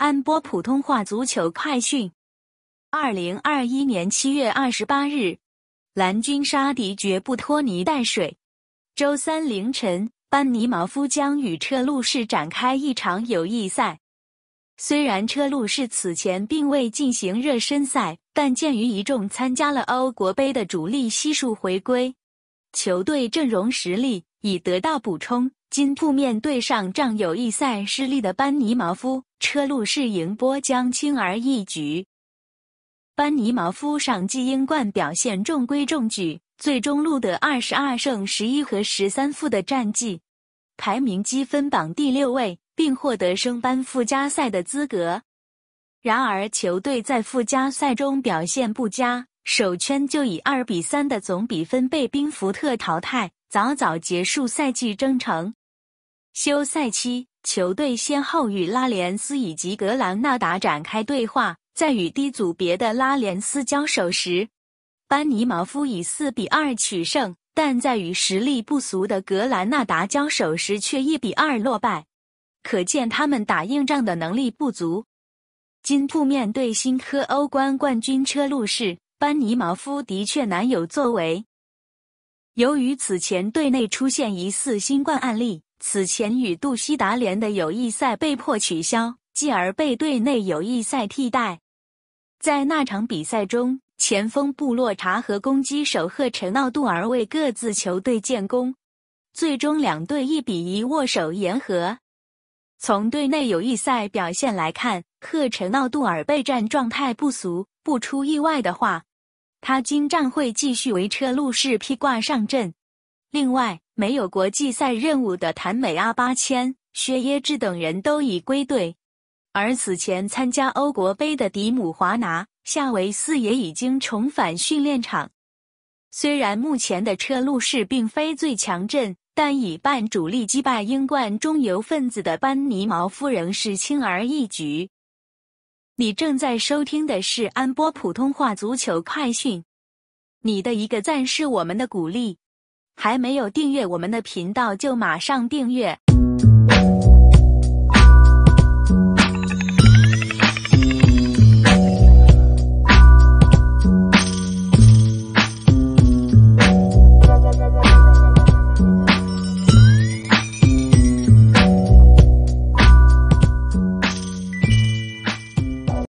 安播普通话足球快讯：二零二一年七月二十八日，蓝军杀敌绝不拖泥带水。周三凌晨，班尼毛夫将与车路士展开一场友谊赛。虽然车路士此前并未进行热身赛，但鉴于一众参加了欧国杯的主力悉数回归，球队阵容实力已得到补充。今铺面对上仗有意赛失利的班尼毛夫，车路士赢波将轻而易举。班尼毛夫上季英冠表现中规中矩，最终录得二十二胜十一和十三负的战绩，排名积分榜第六位，并获得升班附加赛的资格。然而球队在附加赛中表现不佳，首圈就以二比三的总比分被宾福特淘汰，早早结束赛季征程。休赛期，球队先后与拉连斯以及格兰纳达展开对话。在与低组别的拉连斯交手时，班尼毛夫以四比二取胜；但在与实力不俗的格兰纳达交手时，却一比二落败。可见他们打硬仗的能力不足。今赴面对新科欧冠冠军车路士，班尼毛夫的确难有作为。由于此前队内出现疑似新冠案例。此前与杜西达联的友谊赛被迫取消，继而被队内友谊赛替代。在那场比赛中，前锋布洛查和攻击手赫陈奥杜尔为各自球队建功，最终两队一比一握手言和。从队内友谊赛表现来看，赫陈奥杜尔备战状态不俗，不出意外的话，他今仗会继续维车路士披挂上阵。另外。没有国际赛任务的谭美阿巴千、薛耶智等人都已归队，而此前参加欧国杯的迪姆华拿、夏维斯也已经重返训练场。虽然目前的车路士并非最强阵，但以办主力击败英冠中游分子的班尼毛夫仍是轻而易举。你正在收听的是安波普通话足球快讯。你的一个赞是我们的鼓励。还没有订阅我们的频道，就马上订阅。